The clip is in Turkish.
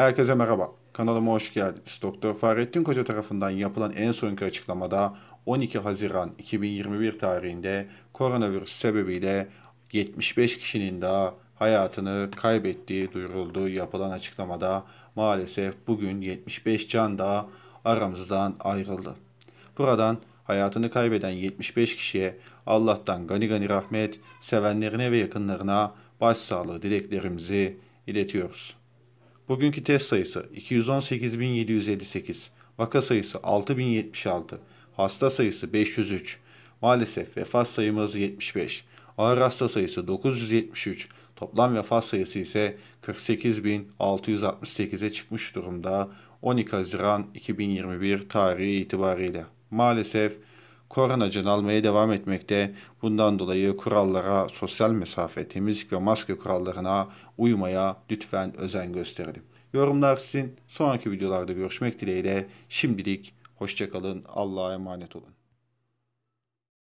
Herkese merhaba. Kanalıma hoş geldiniz. Doktor Fahrettin Koca tarafından yapılan en sonki açıklamada 12 Haziran 2021 tarihinde koronavirüs sebebiyle 75 kişinin daha hayatını kaybettiği duyuruldu. Yapılan açıklamada maalesef bugün 75 can daha aramızdan ayrıldı. Buradan hayatını kaybeden 75 kişiye Allah'tan gani gani rahmet, sevenlerine ve yakınlarına başsağlığı dileklerimizi iletiyoruz. Bugünkü test sayısı 218.758, vaka sayısı 6.076, hasta sayısı 503, maalesef vefat sayımız 75, ağır hasta sayısı 973, toplam vefat sayısı ise 48.668'e çıkmış durumda 12 Haziran 2021 tarihi itibariyle. Maalesef koronacın almaya devam etmekte. Bundan dolayı kurallara, sosyal mesafe, temizlik ve maske kurallarına uymaya lütfen özen gösterelim. Yorumlar sizin. Sonraki videolarda görüşmek dileğiyle. Şimdilik hoşçakalın. Allah'a emanet olun.